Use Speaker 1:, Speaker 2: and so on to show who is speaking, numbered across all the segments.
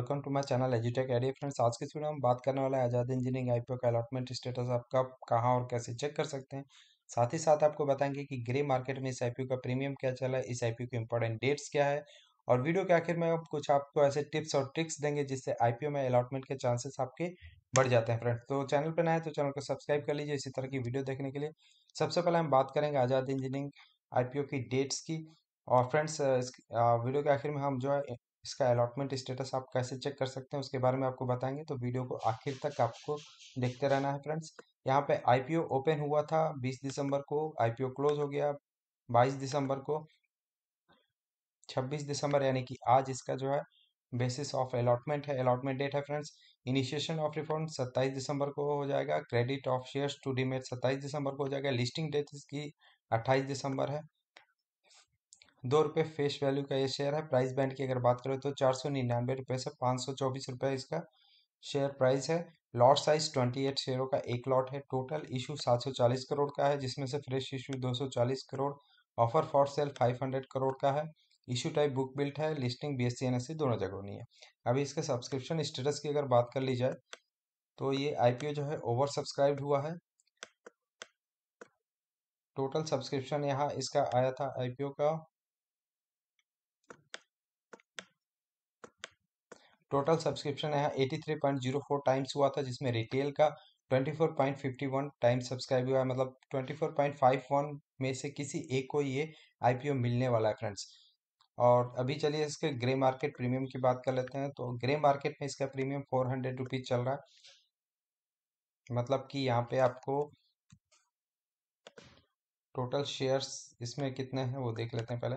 Speaker 1: welcome to my channel एजुटेक AD friends आज के इस वीडियो में बात करने वाले आज़ाद इंजीनियरिंग आईपीओ का अलॉटमेंट स्टेटस आप कब कहाँ और कैसे चेक कर सकते हैं साथ ही साथ आपको बताएंगे कि ग्रे मार्केट में इस आईपीओ का प्रीमियम क्या चला है इस आईपीओ की इंपॉर्टेंट डेट्स क्या है और वीडियो के आखिर में कुछ आपको ऐसे टिप्स और ट्रिक्स देंगे जिससे आईपीओ में अलॉटमेंट के चांसेस आपके बढ़ जाते हैं फ्रेंड्स तो चैनल पर नए तो चैनल को सब्सक्राइब कर लीजिए इसी तरह की वीडियो देखने के लिए सबसे पहले हम बात करेंगे आज़ाद इंजीनियरिंग आईपीओ की डेट्स की और फ्रेंड्स वीडियो के आखिर में हम जो है इसका अलॉटमेंट स्टेटस आप कैसे चेक कर सकते हैं उसके बारे में आपको बताएंगे तो वीडियो को आखिर तक आपको देखते रहना है फ्रेंड्स यहाँ पे आईपीओ ओपन हुआ था 20 दिसंबर को आईपीओ क्लोज हो गया 22 दिसंबर को 26 दिसंबर यानी कि आज इसका जो है बेसिस ऑफ अलॉटमेंट है अलॉटमेंट डेट है फ्रेंड्स इनिशिएशन ऑफ रिफॉर्म 27 दिसंबर को हो जाएगा credit of shares to demat 27 दिसंबर को हो जाएगा लिस्टिंग डेट इसकी 28 दिसंबर है दो रुपये फेस वैल्यू का ये शेयर है प्राइस बैंड की अगर बात करें तो चार सौ निन्यानवे रुपये से पाँच सौ चौबीस रुपये इसका शेयर प्राइस है लॉट साइज ट्वेंटी एट शेयरों का एक लॉट है टोटल इशू सात सौ चालीस करोड़ का है जिसमें से फ्रेश इशू दो सौ चालीस करोड़ offer for sale five hundred करोड़ का है इशू टाइप बुक बिल्ट है listing B S C N S C दोनों जगहों नहीं है अभी इसके सब्सक्रिप्शन स्टेटस की अगर बात कर ली जाए तो ये आई पी ओ जो है ओवर सब्सक्राइब हुआ है टोटल सब्सक्रिप्शन यहाँ इसका आया था आईपीओ का टोटल सब्सक्रिप्शन यहाँ eighty three point zero four times हुआ था जिसमें रिटेल का twenty four point fifty one time subscribe हुआ है मतलब twenty four point five one में से किसी एक को ये आईपीओ मिलने वाला है फ्रेंड्स और अभी चलिए इसके ग्रे मार्केट प्रीमियम की बात कर लेते हैं तो ग्रे मार्केट में इसका प्रीमियम फोर हंड्रेड रुपीज चल रहा है मतलब कि यहाँ पे आपको टोटल शेयर्स इसमें कितने हैं वो देख लेते हैं पहले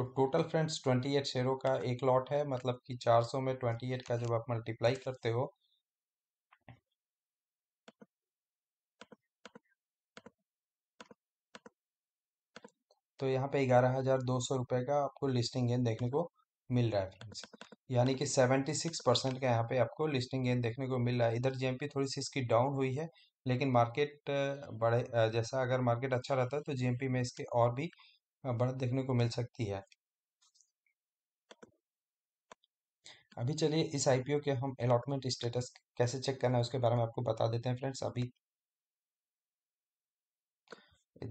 Speaker 1: तो टोटल फ्रेंड्स 28 शेयरों का एक लॉट है मतलब कि 400 में 28 का जब आप मल्टीप्लाई करते हो तो यहाँ पे ग्यारह हज़ार दो सौ रुपए का आपको लिस्टिंग गेन देखने को मिल रहा है फ्रेंड्स यानी कि सेवेंटी सिक्स परसेंट का यहाँ पे आपको लिस्टिंग गेन देखने को मिल रहा है इधर जीएमपी थोड़ी सी इसकी डाउन हुई है लेकिन मार्केट बड़े जैसा अगर मार्केट अच्छा रहता है तो जीएमपी में इसके और भी हाँ, बढ़त देखने को मिल सकती है अभी चलिए इस आईपीओ के हम अलॉटमेंट स्टेटस कैसे चेक करना है उसके बारे में आपको बता देते हैं फ्रेंड्स अभी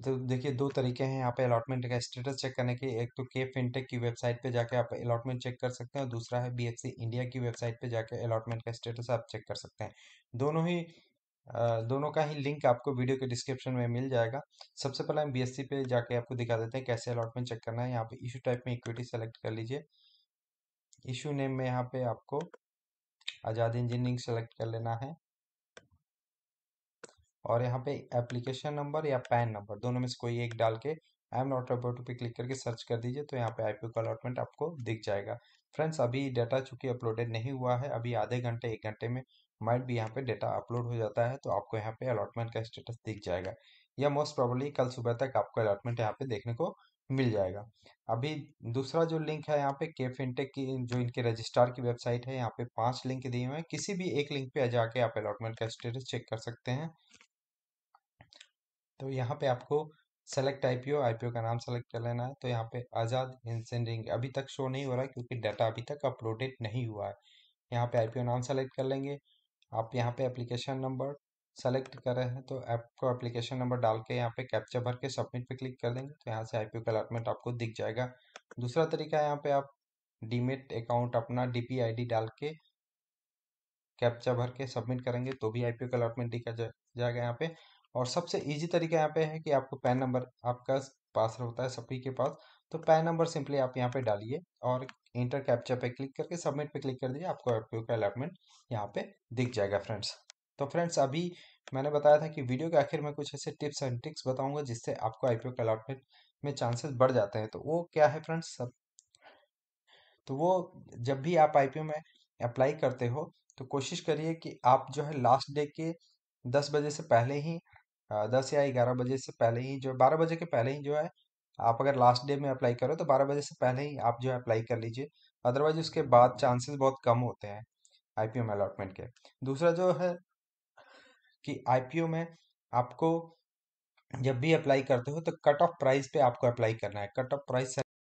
Speaker 1: तो देखिए दो तरीके हैं यहाँ पे अलॉटमेंट का स्टेटस चेक करने के एक तो के फिनटेक की वेबसाइट पे जाके आप अलॉटमेंट चेक कर सकते हैं और दूसरा है बीएफसी इंडिया की वेबसाइट पे जाके अलॉटमेंट का स्टेटस आप चेक कर सकते हैं दोनों ही दोनों का ही लिंक आपको वीडियो के डिस्क्रिप्शन में मिल जाएगा सबसे पहले हम बीएससी पे जाके आपको दिखा देते हैं कैसे अलॉटमेंट चेक करना है यहाँ पे इशू टाइप में इक्विटी सेलेक्ट कर लीजिए इशू नेम में यहाँ पे आपको आज़ाद इंजीनियरिंग सेलेक्ट कर लेना है और यहाँ पे एप्लीकेशन नंबर या पैन नंबर दोनों में से कोई एक डाल के आई एम नॉट अबाउट पे क्लिक करके सर्च कर दीजिए तो यहाँ पे आई का अलॉटमेंट आपको दिख जाएगा फ्रेंड्स अभी डाटा चूंकि अपलोडेड नहीं हुआ है अभी आधे घंटे एक घंटे में माइट भी यहाँ पे डाटा अपलोड हो जाता है तो आपको यहाँ पे अलॉटमेंट का स्टेटस दिख जाएगा या मोस्ट प्रॉबली कल सुबह तक आपको अलॉटमेंट यहाँ पे देखने को मिल जाएगा अभी दूसरा जो लिंक है यहाँ पे के फिनटेक e की जो इनके रजिस्ट्रार की वेबसाइट है यहाँ पे पांच लिंक दिए हुए हैं किसी भी एक लिंक पे जाके आप अलॉटमेंट का स्टेटस चेक कर सकते हैं तो यहाँ पे आपको सेलेक्ट आईपीओ आईपीओ का नाम सेलेक्ट कर लेना है तो यहाँ पे आज़ाद इंसेंडिंग अभी तक शो नहीं हो रहा है क्योंकि डाटा अभी तक अपलोडेड नहीं हुआ है यहाँ पे आईपीओ नाम सेलेक्ट कर लेंगे आप यहाँ पे एप्लीकेशन नंबर सेलेक्ट कर रहे हैं तो ऐप को एप्लीकेशन नंबर डाल के यहाँ पे कैप्चा भर के सबमिट पे क्लिक कर देंगे तो यहाँ से आईपीओ का अलॉटमेंट आपको दिख जाएगा दूसरा तरीका है यहाँ पे आप डीमेट अकाउंट अपना डीपी डी डाल के कैप्चा भर के सबमिट करेंगे तो भी आईपीओ का अलॉटमेंट दिखा जाएगा यहाँ पे और सबसे ईजी तरीका यहाँ पे है कि आपको पैन नंबर आपका पास होता है सभी के पास तो पैन नंबर सिंपली आप यहाँ पे डालिए और इंटर कैप्चा पे क्लिक करके सबमिट पे क्लिक कर दीजिए आपको एपीओ का अलॉटमेंट यहाँ पे दिख जाएगा फ्रेंड्स तो फ्रेंड्स अभी मैंने बताया था कि वीडियो के आखिर में कुछ ऐसे टिप्स एंड ट्रिक्स बताऊंगा जिससे आपको आईपीओ के अलॉटमेंट में चांसेस बढ़ जाते हैं तो वो क्या है फ्रेंड्स सब तो वो जब भी आप आईपीओ में अप्लाई करते हो तो कोशिश करिए कि आप जो है लास्ट डे के दस बजे से पहले ही दस या ग्यारह बजे से पहले ही जो बारह बजे के पहले ही जो है आप अगर लास्ट डे में अप्लाई करो तो बारह बजे से पहले ही आप जो है अप्लाई कर लीजिए अदरवाइज उसके बाद चांसेस बहुत कम होते हैं आईपीओ में अलॉटमेंट के दूसरा जो है कि आईपीओ में आपको जब भी अप्लाई करते हो तो कट ऑफ प्राइस पे आपको अप्लाई करना है कट ऑफ प्राइस